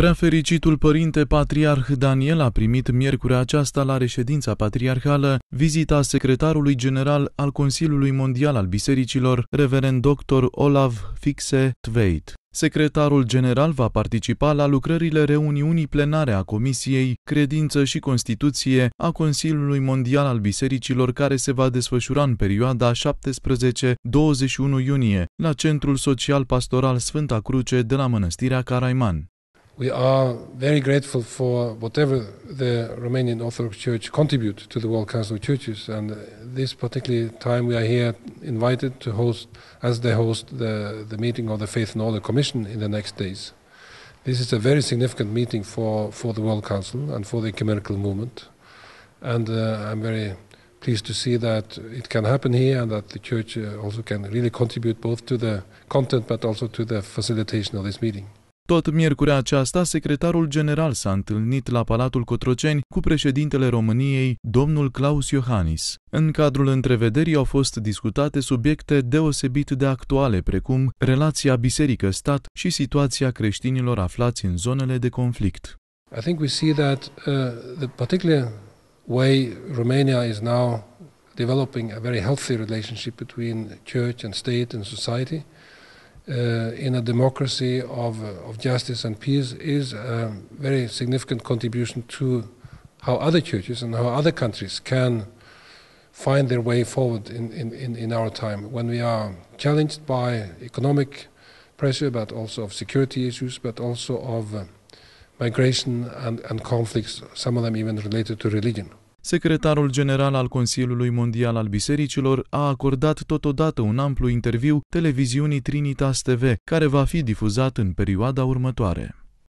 Prefericitul părinte patriarh Daniel a primit miercurea aceasta la reședința patriarhală vizita secretarului general al Consiliului Mondial al Bisericilor, reverend dr. Olav Fixe Tveit. Secretarul general va participa la lucrările reuniunii plenare a Comisiei Credință și Constituție a Consiliului Mondial al Bisericilor care se va desfășura în perioada 17-21 iunie la Centrul Social Pastoral Sfânta Cruce de la Mănăstirea Caraiman. we are very grateful for whatever the Romanian Orthodox Church contribute to the World Council of Churches. And this particular time we are here invited to host, as they host the, the meeting of the Faith and Order Commission in the next days. This is a very significant meeting for, for the World Council and for the ecumenical movement. And uh, I'm very pleased to see that it can happen here and that the Church uh, also can really contribute both to the content but also to the facilitation of this meeting. Tot miercurea aceasta, secretarul general s-a întâlnit la Palatul Cotroceni cu președintele României, domnul Claus Iohannis. În cadrul întrevederii au fost discutate subiecte deosebit de actuale, precum relația biserică-stat și situația creștinilor aflați în zonele de conflict. I think we see that uh, the particular way Romania is now developing a very healthy relationship between church and state and society uh, Uh, in a democracy of, uh, of justice and peace is a very significant contribution to how other churches and how other countries can find their way forward in, in, in our time when we are challenged by economic pressure, but also of security issues, but also of uh, migration and, and conflicts, some of them even related to religion. Secretarul general al Consiliului Mondial al Bisericilor a acordat totodată un amplu interviu televiziunii Trinitas TV, care va fi difuzat în perioada următoare.